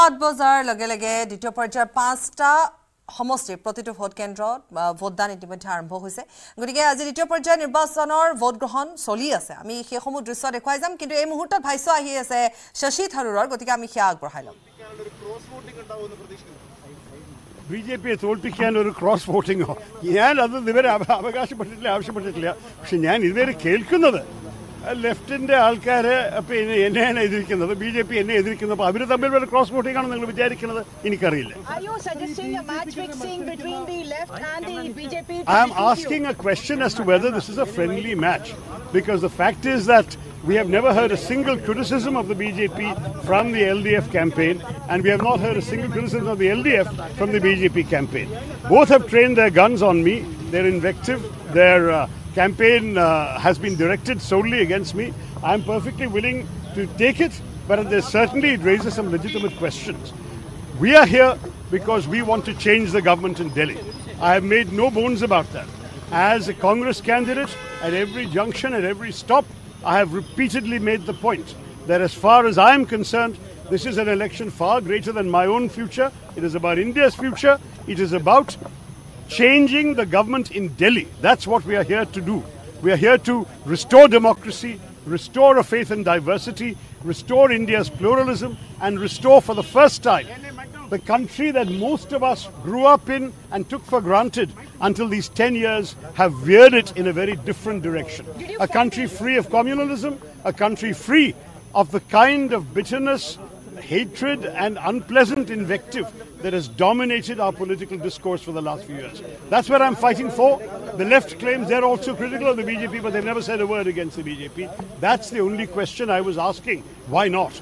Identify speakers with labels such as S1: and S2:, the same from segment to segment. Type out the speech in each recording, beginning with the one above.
S1: সাত বজাৰ লগে লগে দ্বিতীয় পৰ্যায়ৰ পাঁচটা সমষ্টিৰ প্ৰতিটো ভোট কেন্দ্ৰত ভোটদান ইতিমধ্যে আৰম্ভ হৈছে গতিকে আজি দ্বিতীয় পৰ্যায়ৰ নিৰ্বাচনৰ ভোটগ্ৰহণ চলি আছে আমি সেইসমূহ দৃশ্য দেখুৱাই যাম কিন্তু এই মুহূৰ্তত ভাষ্য আহি আছে
S2: শশী থাৰুৰৰ গতিকে আমি সেয়া আগবঢ়াই ল'ম ബി ജെ പിയെ തോൽപ്പിക്കാൻ ഒരു ക്രോസ് വോട്ടിങ്ങോ ഞാൻ അത് ഇവരെ അവകാശപ്പെട്ടിട്ടില്ല ആവശ്യപ്പെട്ടിട്ടില്ല പക്ഷെ ഞാൻ ഇതുവരെ കേൾക്കുന്നത് ലെഫ്റ്റിന്റെ ആൾക്കാർ പിന്നെ എന്നെയാണ് എതിരിക്കുന്നത് ബി ജെ പി എന്നെ എതിരിക്കുന്നത് അപ്പോൾ അവർ തമ്മിൽ ഒരു ക്രോസ് വോട്ടിംഗ് ആണ് നിങ്ങൾ വിചാരിക്കുന്നത് എനിക്കറിയില്ല I am asking a question as to whether this is a friendly match because the fact is that We have never heard a single criticism of the BJP from the LDF campaign, and we have not heard a single criticism of the LDF from the BJP campaign. Both have trained their guns on me, their invective, their uh, campaign uh, has been directed solely against me. I'm perfectly willing to take it, but there certainly it raises some legitimate questions. We are here because we want to change the government in Delhi. I have made no bones about that. As a Congress candidate, at every junction, at every stop, I have repeatedly made the point that as far as I am concerned, this is an election far greater than my own future. It is about India's future. It is about changing the government in Delhi. That's what we are here to do. We are here to restore democracy, restore a faith in diversity, restore India's pluralism, and restore for the first time the country that most of us grew up in and took for granted until these 10 years have veered it in a very different direction. A country free of communalism, a country free of the kind of bitterness hatred and unpleasant invective that has dominated our political discourse for the last few years. That's what I'm fighting for. The left claims they're also critical of the BJP, but they've never said a word against the BJP. That's the only question I was asking. Why not?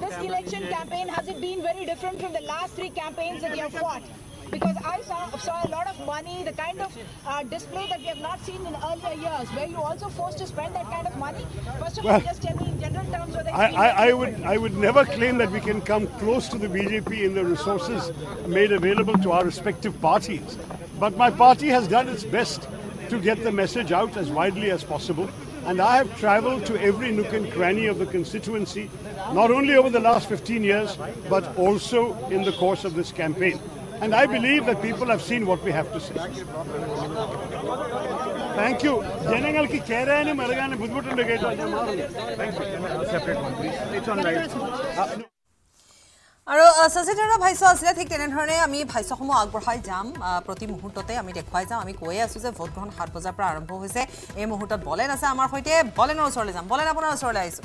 S3: This election campaign, has it been very different from the last three campaigns that you have fought? because I saw, saw, a lot of money, the kind of uh, display that we have not seen in earlier years, where you also forced to spend that kind of money. First of all, well, just tell me I, I, I, would,
S2: I would never claim that we can come close to the BJP in the resources made available to our respective parties. But my party has done its best to get the message out as widely as possible. And I have traveled to every nook and cranny of the constituency, not only over the last 15 years, but also in the course of this campaign. And I believe that people have seen what we have to say. Thank you ജനങ്ങൾക്ക് ചേരാനും ഇറങ്ങാനും ബുദ്ധിമുട്ടുണ്ട് കേട്ടോ
S1: আৰু সচেতনতা ভাষ্য আছিলে ঠিক তেনেধৰণে আমি ভাষ্যসমূহ আগবঢ়াই যাম প্ৰতি মুহূৰ্ততে আমি দেখুৱাই যাম আমি কৈয়ে আছোঁ যে ভোটগ্ৰহণ সাত বজাৰ পৰা আৰম্ভ হৈছে এই মুহূৰ্তত বলেন আছে আমাৰ সৈতে বলেনৰ ওচৰলৈ যাম বলেন আপোনাৰ ওচৰলৈ আহিছোঁ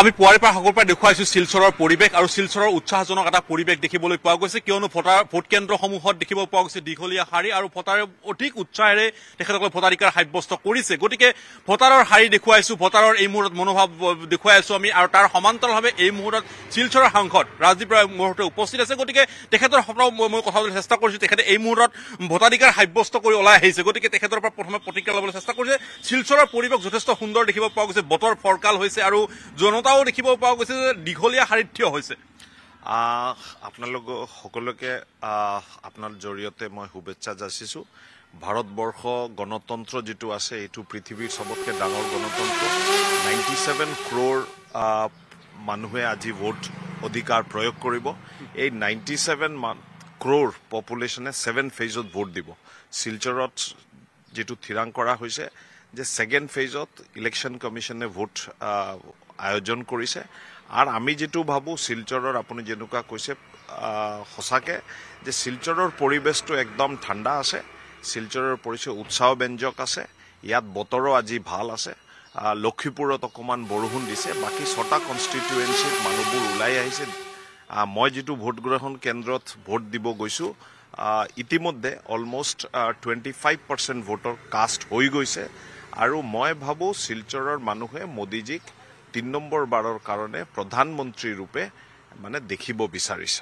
S4: আমি পুৱাৰে পৰা সকলো পৰা দেখুৱাইছো শিলচৰৰ পৰিৱেশ আৰু শিলচৰৰ উৎসাহজনক এটা পৰিৱেশ দেখিবলৈ পোৱা গৈছে কিয়নো ভোটাৰ ভোট কেন্দ্ৰসমূহত দেখিব পোৱা গৈছে দীঘলীয়া শাৰী আৰু ভোটাৰে অধিক উৎসাহেৰে তেখেতসকলে ভোটাধিকাৰ সাব্যস্ত কৰিছে গতিকে ভোটাৰৰ শাৰী দেখুৱাইছো ভোটাৰৰ এই মুহূৰ্তত মনোভাৱ দেখুৱাই আছো আমি আৰু তাৰ সমান্তৰালভাৱে এই মুহূৰ্তত শিলচৰৰ সাংসদ ৰাজদ্বীপ ৰায় মুহূৰ্তত উপস্থিত আছে গতিকে তেখেতৰ সকলো মই কথাবলৈ চেষ্টা কৰিছো তেখেতে এই মুহূৰ্তত ভোটাধিকাৰ সাব্যস্ত কৰি ওলাই আহিছে গতিকে তেখেতৰ পৰা প্ৰথমে প্ৰতিক্ৰিয়া ল'বলৈ চেষ্টা কৰিছে শিলচৰৰ পৰিৱেশ যথেষ্ট সুন্দৰ দেখিব পোৱা গৈছে বতৰ ফৰকাল হৈছে আৰু জনতাও দেখিব পৰা গৈছে যে দীঘলীয়া শাৰীত থিয় হৈছে
S5: আপোনালোক সকলোকে আপোনাৰ জৰিয়তে মই শুভেচ্ছা যাচিছোঁ ভাৰতবৰ্ষ গণতন্ত্ৰ যিটো আছে এইটো পৃথিৱীৰ চবতকৈ ডাঙৰ গণতন্ত্ৰ নাইণ্টি চেভেন ক্ৰ'ৰ মানুহে আজি ভোট অধিকাৰ প্ৰয়োগ কৰিব এই নাইণ্টি ছেভেন ক্ৰ'ৰ পপুলেশ্যনে ছেভেন ফেজত ভোট দিব শিলচৰত যিটো থিৰাং কৰা হৈছে যে ছেকেণ্ড ফেজত ইলেকশ্যন কমিশ্যনে ভোট আয়োজন কৰিছে আৰু আমি যিটো ভাবোঁ শিলচৰৰ আপুনি যেনেকুৱা কৈছে সঁচাকৈ যে শিলচৰৰ পৰিৱেশটো একদম ঠাণ্ডা আছে শিলচৰৰ পৰিচয় উৎসাহ ব্যঞ্জক আছে ইয়াত বতৰো আজি ভাল আছে লক্ষীপুৰত অকণমান বৰষুণ দিছে বাকী ছটা কনষ্টিটুৱেঞ্চিত মানুহবোৰ ওলাই আহিছে মই যিটো ভোটগ্ৰহণ কেন্দ্ৰত ভোট দিব গৈছোঁ ইতিমধ্যে অলমষ্ট টুৱেণ্টি ফাইভ পাৰ্চেণ্ট ভোটৰ কাষ্ট হৈ গৈছে আৰু মই ভাবোঁ শিলচৰৰ মানুহে মোদীজীক তিনি নম্বৰ বাৰৰ কাৰণে প্ৰধানমন্ত্ৰী ৰূপে মানে দেখিব বিচাৰিছে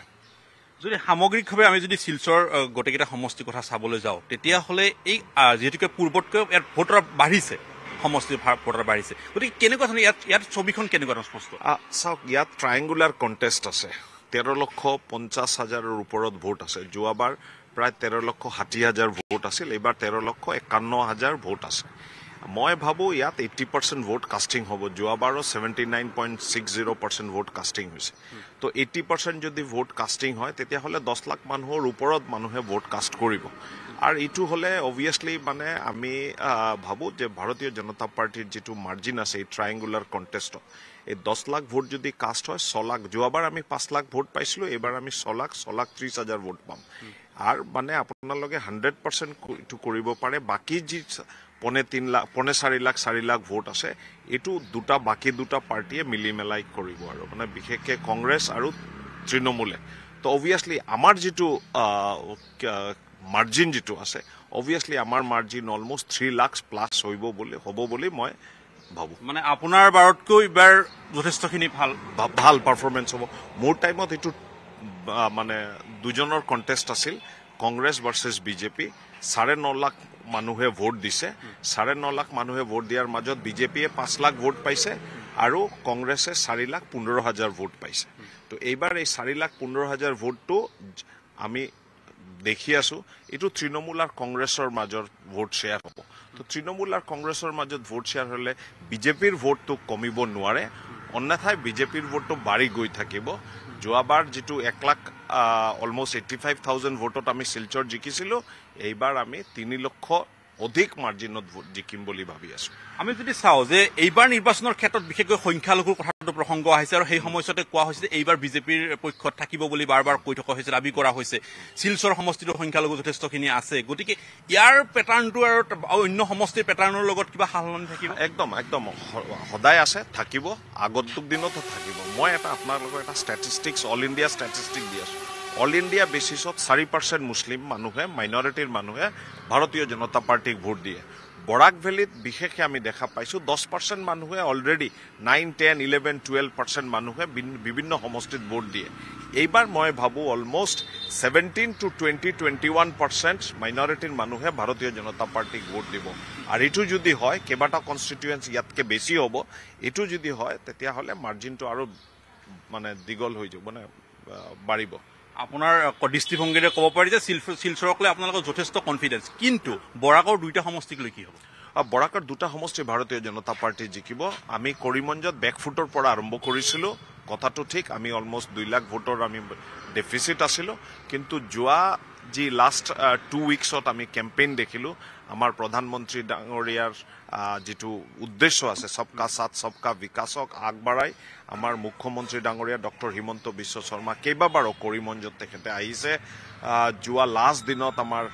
S4: যদি সামগ্ৰিকভাৱে আমি যদি শিলচৰ গোটেইকেইটা সমষ্টিৰ কথা চাবলৈ যাওঁ তেতিয়াহ'লে এই যিহেতুকে পূৰ্বতকৈ ইয়াত ভোটাৰ বাঢ়িছে সমষ্টিৰ ভোটাৰ বাঢ়িছে গতিকে কেনেকুৱা ধৰণৰ ইয়াত ইয়াত ছবিখন কেনেকুৱা ধৰণৰ স্পষ্ট চাওক ইয়াত ট্ৰাইংগুলাৰ কণ্টেষ্ট আছে তেৰ লক্ষ
S5: পঞ্চাছ হাজাৰৰ ওপৰত ভোট আছে যোৱাবাৰ প্ৰায় তেৰ লক্ষ ষাঠি হাজাৰ ভোট আছিল এইবাৰ তেৰ লক্ষ একান্ন হাজাৰ ভোট আছে মই ভাবোঁ ইয়াত এইটি পাৰ্চেণ্ট ভোট কাষ্টিং হ'ব যোৱাবাৰো seventy nine point six zero' percent vote casting হৈছে তো এইটি পাৰ্চেণ্ট যদি ভোট কাষ্টিং হয় তেতিয়াহ'লে দহ লাখ মানুহৰ ওপৰত মানুহে ভোট কাষ্ট কৰিব আৰু এইটো হ'লে অভিয়াছলি মানে আমি ভাবোঁ যে ভাৰতীয় জনতা পাৰ্টীৰ যিটো মাৰ্জিন আছে এই ট্ৰাইংগুলাৰ কণ্টেষ্টত এই দহ লাখ ভোট যদি কাষ্ট হয় ছলাখ যোৱাবাৰ আমি পাঁচ লাখ ভোট পাইছিলোঁ এইবাৰ আমি ছলাখ ছলাখ ত্ৰিছ হাজাৰ ভোট পাম আৰু মানে আপোনালোকে হাণ্ড্ৰেড পাৰ্চেণ্ট এইটো কৰিব পাৰে বাকী যি পোনে তিন লাখ পোনে চাৰি লাখ চাৰি লাখ ভোট আছে এইটো দুটা বাকী দুটা পাৰ্টীয়ে মিলি মেলাই কৰিব আৰু মানে বিশেষকৈ কংগ্ৰেছ আৰু তৃণমূলে তো অভিয়াছলি আমাৰ যিটো মাৰ্জিন যিটো আছে অভিয়াছলি আমাৰ margin almost three lakh plus হ'ব বুলি হ'ব বুলি মই ভাবোঁ মানে আপোনাৰ বাৰতকৈও এইবাৰ যথেষ্টখিনি ভাল ভাল পাৰফৰ্মেঞ্চ হ'ব মোৰ টাইমত এইটো মানে দুজনৰ কণ্টেষ্ট আছিল কংগ্ৰেছ ভাৰ্চেছ বিজেপি চাৰে ন লাখ মানুহে ভোট দিছে চাৰে ন লাখ মানুহে ভোট দিয়াৰ মাজত বিজেপিয়ে পাঁচ লাখ ভোট পাইছে আৰু কংগ্ৰেছে চাৰি লাখ পোন্ধৰ হাজাৰ ভোট পাইছে তো এইবাৰ এই চাৰি লাখ পোন্ধৰ হাজাৰ ভোটটো আমি দেখি আছো এইটো তৃণমূল আৰু কংগ্ৰেছৰ মাজত ভোট শ্বেয়াৰ হ'ব তো তৃণমূল আৰু কংগ্ৰেছৰ মাজত ভোট শ্বেয়াৰ হ'লে বিজেপিৰ ভোটটো কমিব নোৱাৰে অন্যথাই বিজেপিৰ ভোটটো বাঢ়ি গৈ থাকিব যোৱাবাৰ যিটো এক lakh almost eighty five thousand ভোটত আমি শিলচৰ জিকিছিলোঁ এইবাৰ আমি তিনি
S4: লক্ষ অধিক মাৰ্জিনত ভোট জিকিম বুলি ভাবি আছো আমি যদি চাওঁ যে এইবাৰ নিৰ্বাচনৰ ক্ষেত্ৰত বিশেষকৈ সংখ্যালঘুৰ কথা প্ৰসংগ আহিছে আৰু সেই সময়ছতে কোৱা হৈছে যে এইবাৰ বিজেপিৰ পক্ষত থাকিব বুলি বাৰ বাৰ কৈ থকা হৈছে দাবী কৰা হৈছে শিলচৰ সমষ্টিটোৰ সংখ্যালঘু যথেষ্টখিনি আছে গতিকে ইয়াৰ পেটাৰ্ণটো আৰু অন্য সমষ্টিৰ পেটাৰ্ণৰ লগত কিবা সাল সলনি থাকিব একদম একদম সদায়
S5: আছে থাকিব আগন্তুক দিনতো থাকিব মই এটা আপোনালোকৰ এটা ষ্টেটিষ্টিক্স অল ইণ্ডিয়া ষ্টেটিষ্টিক দি আছো অল ইণ্ডিয়া বেচিছত চাৰি পাৰ্চেণ্ট মুছলিম মানুহে মাইনৰিটিৰ মানুহে ভাৰতীয় জনতা পাৰ্টীক ভোট দিয়ে বৰাক ভেলীত বিশেষে আমি দেখা পাইছোঁ দহ পাৰ্চেণ্ট মানুহে already nine ten eleven twelve percent মানুহে বিভিন্ন সমষ্টিত ভোট দিয়ে এইবাৰ মই ভাবোঁ almost seventeen to twenty twenty one percent মাইনৰিটিৰ মানুহে ভাৰতীয় জনতা পাৰ্টীক ভোট দিব আৰু এইটো যদি হয় কেইবাটাও কনষ্টিটুৱেঞ্চ ইয়াতকৈ বেছি হ'ব এইটো যদি হয় তেতিয়াহ'লে মাৰ্জিনটো আৰু মানে দীঘল হৈ যাব মানে বাঢ়িব
S4: আপোনাৰ দৃষ্টিভংগীৰে ক'ব পাৰি যে শিলচৰক লৈ আপোনালোকৰ যথেষ্ট কনফিডেঞ্চ কিন্তু বৰাকৰ দুইটা সমষ্টিক লৈ কি হ'ব বৰাকৰ দুটা সমষ্টি ভাৰতীয় জনতা পাৰ্টী জিকিব আমি
S5: কৰিমঞ্জত বেকফুটৰ পৰা আৰম্ভ কৰিছিলোঁ কথাটো ঠিক আমি অলমষ্ট দুই লাখ ভোটৰ আমি ডেফিচিট আছিলোঁ কিন্তু যোৱা যি লাষ্ট টু উইকছত আমি কেম্পেইন দেখিলোঁ আমাৰ প্ৰধানমন্ত্ৰী ডাঙৰীয়াৰ যিটো উদ্দেশ্য আছে সবকা সাথ সবকা বিকাশক আগবঢ়াই আমাৰ মুখ্যমন্ত্ৰী ডাঙৰীয়া ডক্টৰ হিমন্ত বিশ্ব শৰ্মা কেইবাবাৰো কৰিমঞ্জত তেখেতে আহিছে যোৱা লাষ্ট দিনত আমাৰ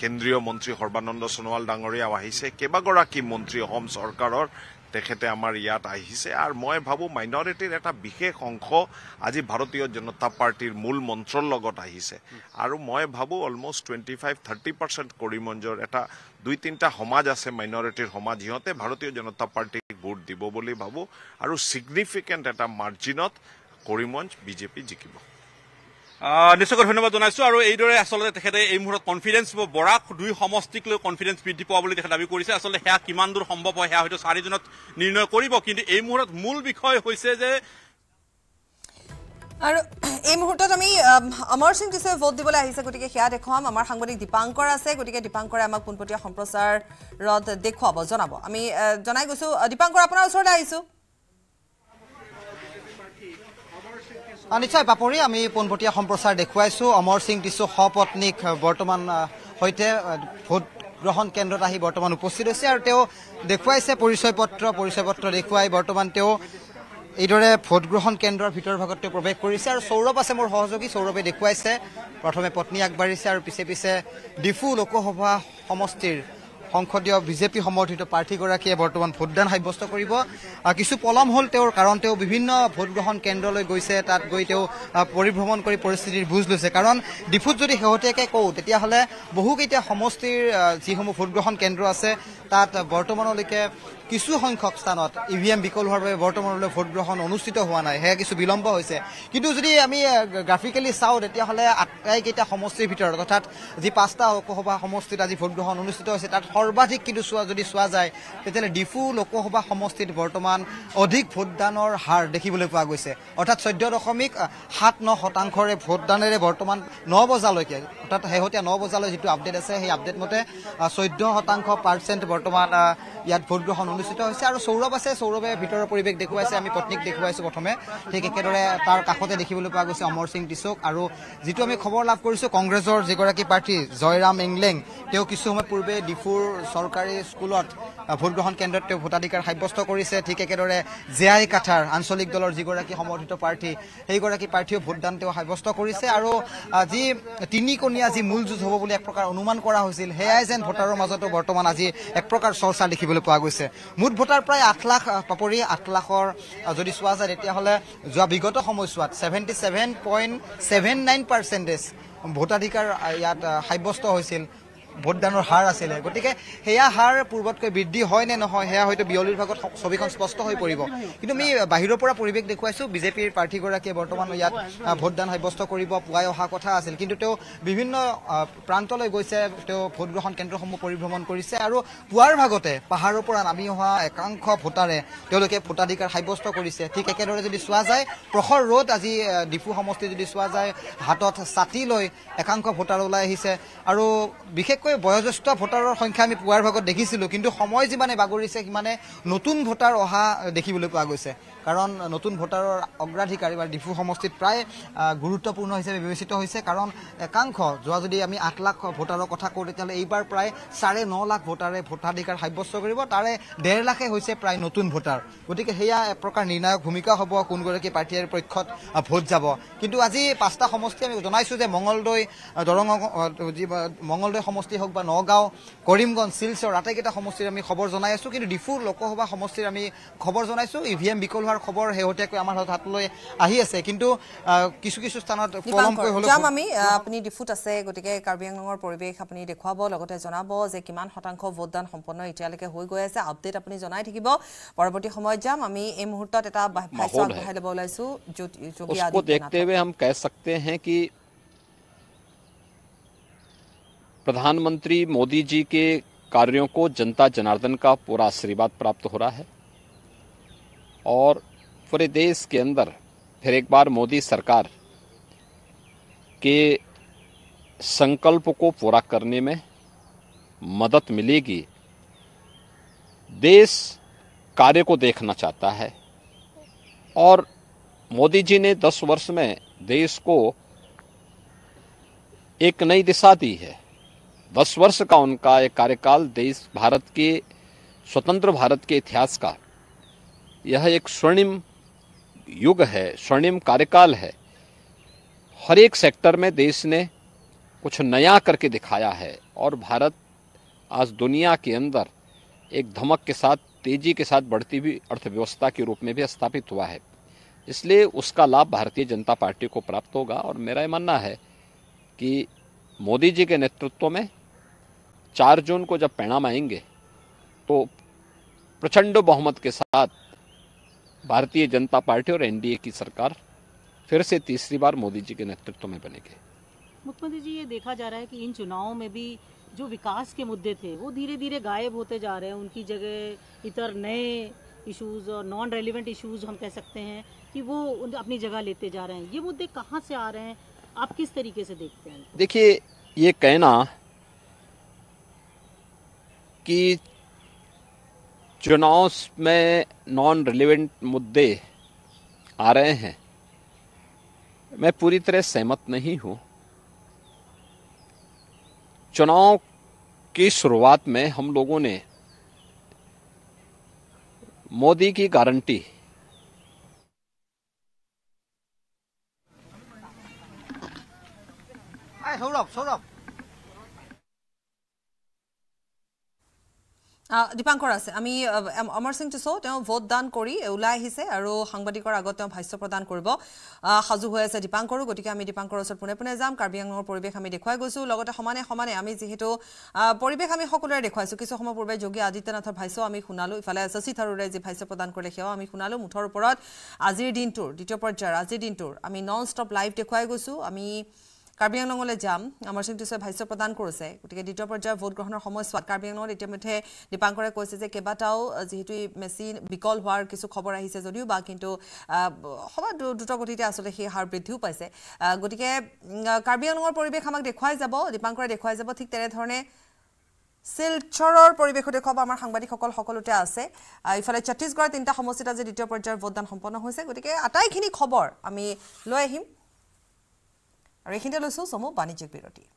S5: কেন্দ্ৰীয় মন্ত্ৰী সৰ্বানন্দ সোণোৱাল ডাঙৰীয়াও আহিছে কেইবাগৰাকী মন্ত্ৰী অসম চৰকাৰৰ তেখেতে আমাৰ ইয়াত আহিছে আৰু মই ভাবোঁ মাইনৰিটিৰ এটা বিশেষ অংশ আজি ভাৰতীয় জনতা পাৰ্টীৰ মূল মন্ত্ৰৰ লগত আহিছে আৰু মই ভাবোঁ almost twenty five thirty percent কৰিমঞ্জৰ এটা দুই তিনিটা সমাজ আছে মাইনৰিটিৰ সমাজ সিহঁতে ভাৰতীয় জনতা পাৰ্টীক ভোট দিব বুলি ভাবোঁ আৰু ছিগনিফিকেণ্ট এটা মাৰ্জিনত কৰিমঞ্জ বিজেপি জিকিব
S4: নিশ্চয়কৈ ধন্যবাদ জনাইছোঁ আৰু এইদৰে আচলতে তেখেতে এই মুহূৰ্তত কনফিডেন্স বৰাক দুই সমষ্টিক লৈ কনফিডেন্স বৃদ্ধি পোৱা বুলি তেখেতে দাবী কৰিছে আচলতে সেয়া কিমান দূৰ সম্ভৱ হয় সেয়া হয়তো চাৰিজনত নিৰ্ণয় কৰিব কিন্তু এই মুহূৰ্তত মূল বিষয় হৈছে যে
S1: আৰু এই মুহূৰ্তত আমি অমৰ সিং দিছে ভোট দিবলৈ আহিছে গতিকে সেয়া দেখুৱাম আমাৰ সাংবাদিক দীপাংকৰ আছে গতিকে দীপাংকৰে আমাক পোনপটীয়া সম্প্ৰচাৰত দেখুৱাব জনাব আমি জনাই গৈছোঁ দীপাংকৰ আপোনাৰ
S3: ওচৰলৈ আহিছোঁ নিশ্চয় পাপৰি আমি পোনপটীয়া সম্প্ৰচাৰ দেখুৱাইছোঁ অমৰ সিং কিছু সপত্নীক বৰ্তমান সৈতে ভোট গ্ৰহণ কেন্দ্ৰত আহি বৰ্তমান উপস্থিত হৈছে আৰু তেওঁ দেখুৱাইছে পৰিচয় পত্ৰ পৰিচয় পত্ৰ দেখুৱাই বৰ্তমান তেওঁ এইদৰে ভোটগ্ৰহণ কেন্দ্ৰৰ ভিতৰ ভাগত তেওঁ প্ৰৱেশ কৰিছে আৰু সৌৰভ আছে মোৰ সহযোগী সৌৰভে দেখুৱাইছে প্ৰথমে পত্নী আগবাঢ়িছে আৰু পিছে পিছে ডিফু লোকসভা সমষ্টিৰ সংসদীয় বিজেপি সমৰ্থিত প্ৰাৰ্থীগৰাকীয়ে বৰ্তমান ভোটদান সাব্যস্ত কৰিব কিছু পলম হ'ল তেওঁৰ কাৰণ তেওঁ বিভিন্ন ভোটগ্ৰহণ কেন্দ্ৰলৈ গৈছে তাত গৈ তেওঁ পৰিভ্ৰমণ কৰি পৰিস্থিতিৰ বুজ লৈছে কাৰণ ডিফুত যদি শেহতীয়াকৈ কওঁ তেতিয়াহ'লে বহুকেইটা সমষ্টিৰ যিসমূহ ভোটগ্ৰহণ কেন্দ্ৰ আছে তাত বৰ্তমানলৈকে কিছু সংখ্যক স্থানত ই ভি এম বিকল হোৱাৰ বাবে বৰ্তমানলৈ ভোটগ্ৰহণ অনুষ্ঠিত হোৱা নাই সেয়া কিছু বিলম্ব হৈছে কিন্তু যদি আমি গ্ৰাফিকেলি চাওঁ তেতিয়াহ'লে আটাইকেইটা সমষ্টিৰ ভিতৰত অৰ্থাৎ যি পাঁচটা লোকসভা সমষ্টিত আজি ভোটগ্ৰহণ অনুষ্ঠিত হৈছে তাত সৰ্বাধিক কিন্তু চোৱা যদি চোৱা যায় তেতিয়াহ'লে ডিফু লোকসভা সমষ্টিত বৰ্তমান অধিক ভোটদানৰ হাৰ দেখিবলৈ পোৱা গৈছে অৰ্থাৎ চৈধ্য দশমিক সাত ন শতাংশৰে ভোটদানেৰে বৰ্তমান ন বজালৈকে অৰ্থাৎ শেহতীয়া ন বজালৈ যিটো আপডেট আছে সেই আপডেট মতে চৈধ্য শতাংশ পাৰ্চেণ্ট বৰ্তমান ইয়াত ভোটগ্ৰহণ অনুষ্ঠিত অনুষ্ঠিত হৈছে আৰু সৌৰভ আছে সৌৰভে ভিতৰৰ পৰিৱেশ দেখুৱাইছে আমি পত্নীক দেখুৱাইছোঁ প্ৰথমে ঠিক একেদৰে তাৰ কাষতে দেখিবলৈ পোৱা গৈছে অমৰ সিং টিচুক আৰু যিটো আমি খবৰ লাভ কৰিছোঁ কংগ্ৰেছৰ যিগৰাকী প্ৰাৰ্থী জয়ৰাম ইংলেং তেওঁ কিছু সময় পূৰ্বে ডিফুৰ চৰকাৰী স্কুলত ভোটগ্ৰহণ কেন্দ্ৰত তেওঁ ভোটাধিকাৰ সাব্যস্ত কৰিছে ঠিক একেদৰে জে আই কাথাৰ আঞ্চলিক দলৰ যিগৰাকী সমৰ্থিত প্ৰাৰ্থী সেইগৰাকী প্ৰাৰ্থীয়েও ভোটদান তেওঁ সাব্যস্ত কৰিছে আৰু যি তিনিকণীয়া যি মূল যুঁজ হ'ব বুলি এক প্ৰকাৰ অনুমান কৰা হৈছিল সেয়াই যেন ভোটাৰৰ মাজতো বৰ্তমান আজি এক প্ৰকাৰ চৰ্চা দেখিবলৈ পোৱা গৈছে মুঠ ভোটাৰ প্ৰায় আঠ লাখ পাপৰি আঠ লাখৰ যদি চোৱা যায় তেতিয়াহ'লে যোৱা বিগত সময়ছোৱাত seventy seven point seven nine percentage ভোটাধিকাৰ ইয়াত সাব্যস্ত হৈছিল ভোটদানৰ হাৰ আছিলে গতিকে সেয়া হাৰ পূৰ্বতকৈ বৃদ্ধি হয় নে নহয় সেয়া হয়তো বিয়লিৰ ভাগত ছবিখন স্পষ্ট হৈ পৰিব কিন্তু আমি বাহিৰৰ পৰা পৰিৱেশ দেখুৱাইছোঁ বিজেপিৰ প্ৰাৰ্থীগৰাকীয়ে বৰ্তমান ইয়াত ভোটদান সাব্যস্ত কৰিব পুৱাই অহা কথা আছিল কিন্তু তেওঁ বিভিন্ন প্ৰান্তলৈ গৈছে তেওঁ ভোটগ্ৰহণ কেন্দ্ৰসমূহ পৰিভ্ৰমণ কৰিছে আৰু পুৱাৰ ভাগতে পাহাৰৰ পৰা নামি অহা একাংশ ভোটাৰে তেওঁলোকে ভোটাধিকাৰ সাব্যস্ত কৰিছে ঠিক একেদৰে যদি চোৱা যায় প্ৰখৰ ৰ'দ আজি ডিফু সমষ্টি যদি চোৱা যায় হাতত ছাতি লৈ একাংশ ভোটাৰ ওলাই আহিছে আৰু বিশেষ বিশেষকৈ বয়োজ্যেষ্ঠ ভোটাৰৰ সংখ্যা আমি পুৱাৰ ভাগত দেখিছিলোঁ কিন্তু সময় যিমানে বাগৰিছে সিমানে নতুন ভোটাৰ অহা দেখিবলৈ পোৱা গৈছে কাৰণ নতুন ভোটাৰৰ অগ্ৰাধিকাৰ বা ডিফু সমষ্টিত প্ৰায় গুৰুত্বপূৰ্ণ হিচাপে বিবেচিত হৈছে কাৰণ একাংশ যোৱা যদি আমি আঠ লাখ ভোটাৰৰ কথা কওঁ তেতিয়াহ'লে এইবাৰ প্ৰায় চাৰে ন লাখ ভোটাৰে ভোটাধিকাৰ সাব্যস্ত কৰিব তাৰে ডেৰ লাখে হৈছে প্ৰায় নতুন ভোটাৰ গতিকে সেয়া এক প্ৰকাৰ নিৰ্ণায়ক ভূমিকা হ'ব কোনগৰাকী পাৰ্টীৰ পক্ষত ভোট যাব কিন্তু আজি পাঁচটা সমষ্টি আমি জনাইছোঁ যে মঙলদৈ দৰং যি মঙলদৈ সমষ্টি হওক বা নগাঁও কৰিমগঞ্জ শিলচৰ আটাইকেইটা সমষ্টিৰ আমি খবৰ জনাই আছোঁ কিন্তু ডিফু লোকসভা সমষ্টিৰ আমি খবৰ জনাইছোঁ ই ভি এম বিকল আমাৰ খবৰ শেহতীয়াকৈ আমাৰ হাতত হাতলৈ আহি আছে কিন্তু কিছু কিছু স্থানত যাম আমি
S1: আপুনি ডিফুত আছে গতিকে কাৰ্বি আংলঙৰ পৰিৱেশ আপুনি দেখুৱাব লগতে জনাব যে কিমান শতাংশ ভোটদান সম্পন্ন এতিয়ালৈকে হৈ গৈ আছে আপডেট আপুনি জনাই থাকিব পৰৱৰ্তী সময়ত যাম আমি এই মুহূৰ্তত
S6: এটা प्रधानमंत्री मोदी जी के कार्यों को जनता जनार्दन का पूरा आशीर्वाद प्राप्त हो रहा है और पूरे देश के अंदर फिर एक बार मोदी सरकार के संकल्प को पूरा करने में मदद मिलेगी देश कार्य को देखना चाहता है और मोदी जी ने 10 वर्ष में देश को एक नई दिशा दी है 10 वर्ष का उनका एक कार्यकाल देश भारत के स्वतंत्र भारत के इतिहास का यह एक स्वर्णिम युग है स्वर्णिम कार्यकाल है हर एक सेक्टर में देश ने कुछ नया करके दिखाया है और भारत आज दुनिया के अंदर एक धमक के साथ तेजी के साथ बढ़ती हुई अर्थव्यवस्था के रूप में भी स्थापित हुआ है इसलिए उसका लाभ भारतीय जनता पार्टी को प्राप्त होगा और मेरा ये मानना है कि मोदी जी के नेतृत्व में चार जून को जब परिणाम आएंगे तो प्रचंड बहुमत के साथ भारतीय जनता पार्टी और एनडीए की सरकार फिर से तीसरी बार मोदी जी के नेतृत्व में बनेगी
S3: मुख्यमंत्री जी ये देखा जा रहा है कि इन चुनावों में भी जो विकास के मुद्दे थे वो धीरे धीरे गायब होते जा रहे हैं उनकी जगह इतर नए इश्यूज और नॉन रेलिवेंट इश्यूज हम कह सकते हैं कि वो अपनी जगह लेते जा रहे हैं ये मुद्दे कहाँ से आ रहे हैं आप किस तरीके से देखते हैं
S6: देखिए ये कहना कि चुनाव में नॉन रिलेवेंट मुद्दे आ रहे हैं मैं पूरी तरह सहमत नहीं हूँ चुनाव की शुरुआत में हम लोगों ने मोदी की गारंटी
S3: सौरभ सौरभ
S1: দীপাংকৰ আছে আমি অমৰ সিং চিসো তেওঁ ভোটদান কৰি ওলাই আহিছে আৰু সাংবাদিকৰ আগত তেওঁ ভাষ্য প্ৰদান কৰিব সাজু হৈ আছে দীপাংকৰো গতিকে আমি দীপাঙ্কৰেৰ ওচৰত পোনে পোনে যাম কাৰ্বি কাৰ্বিআৰ পৰিৱেশ আমি দেখুৱাই গৈছোঁ লগতে সমানে সমানে আমি যিহেতু পৰিৱেশ আমি সকলোৱে দেখুৱাইছোঁ কিছু সময় পূৰ্বে যোগী আদিত্যনাথৰ ভাষ্য আমি শুনালোঁ ইফালে শশী থাৰুৰে যি ভাষ্য প্ৰদান কৰিলে সেয়াও আমি শুনালোঁ মুঠৰ ওপৰত আজিৰ দিনটোৰ দ্বিতীয় পৰ্যায়ৰ আজিৰ দিনটোৰ আমি নন ষ্টপ লাইভ দেখুৱাই গৈছোঁ আমি কাৰ্বি আংলঙলৈ যাম আমাৰ চিমটিছে ভাষ্য প্ৰদান কৰিছে গতিকে দ্বিতীয় পৰ্যায়ৰ ভোটগ্ৰহণৰ সময়ছোৱাত কাৰ্বি আংলঙত ইতিমধ্যে দীপাংকৰে কৈছে যে কেইবাটাও যিহেতু মেচিন বিকল হোৱাৰ কিছু খবৰ আহিছে যদিও বা কিন্তু সবা দ্ৰুতগতিতে আচলতে সেই হাৰ বৃদ্ধিও পাইছে গতিকে কাৰ্বি আংলঙৰ পৰিৱেশ আমাক দেখুৱাই যাব দীপাংকৰে দেখুৱাই যাব ঠিক তেনেধৰণে শিলচৰৰ পৰিৱেশো দেখুৱাব আমাৰ সাংবাদিকসকল সকলোতে আছে ইফালে ছত্তীশগড়ৰ তিনিটা সমষ্টিত আজি দ্বিতীয় পৰ্যায়ৰ ভোটদান সম্পন্ন হৈছে গতিকে আটাইখিনি খবৰ আমি লৈ আহিম আৰু এইখিনিতে লৈছোঁ চমু বাণিজ্যিক বিৰতি